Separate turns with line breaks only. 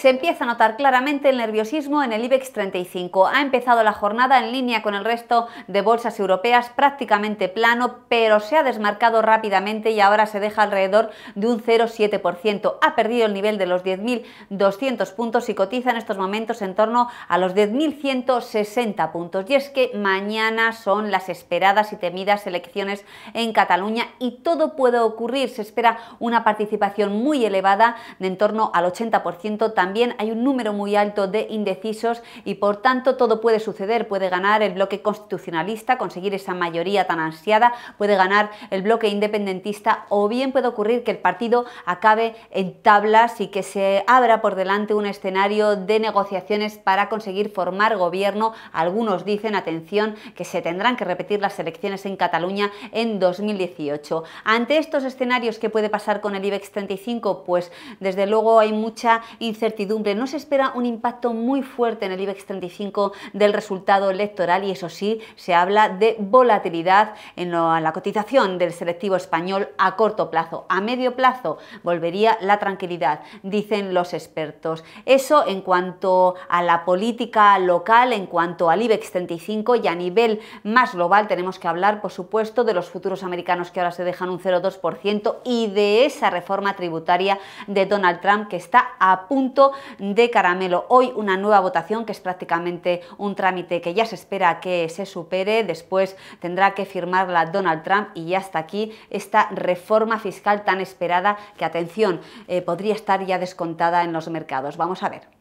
Se empieza a notar claramente el nerviosismo en el IBEX 35. Ha empezado la jornada en línea con el resto de bolsas europeas, prácticamente plano, pero se ha desmarcado rápidamente y ahora se deja alrededor de un 0,7%. Ha perdido el nivel de los 10.200 puntos y cotiza en estos momentos en torno a los 10.160 puntos. Y es que mañana son las esperadas y temidas elecciones en Cataluña y todo puede ocurrir. Se espera una participación muy elevada de en torno al 80% también también hay un número muy alto de indecisos y por tanto todo puede suceder. Puede ganar el bloque constitucionalista, conseguir esa mayoría tan ansiada, puede ganar el bloque independentista o bien puede ocurrir que el partido acabe en tablas y que se abra por delante un escenario de negociaciones para conseguir formar gobierno. Algunos dicen, atención, que se tendrán que repetir las elecciones en Cataluña en 2018. Ante estos escenarios, ¿qué puede pasar con el IBEX 35? Pues desde luego hay mucha incertidumbre no se espera un impacto muy fuerte en el IBEX 35 del resultado electoral y eso sí, se habla de volatilidad en la cotización del selectivo español a corto plazo. A medio plazo volvería la tranquilidad, dicen los expertos. Eso en cuanto a la política local, en cuanto al IBEX 35 y a nivel más global tenemos que hablar, por supuesto, de los futuros americanos que ahora se dejan un 0,2% y de esa reforma tributaria de Donald Trump que está a punto de Caramelo. Hoy una nueva votación que es prácticamente un trámite que ya se espera que se supere, después tendrá que firmarla Donald Trump y ya está aquí esta reforma fiscal tan esperada que, atención, eh, podría estar ya descontada en los mercados. Vamos a ver.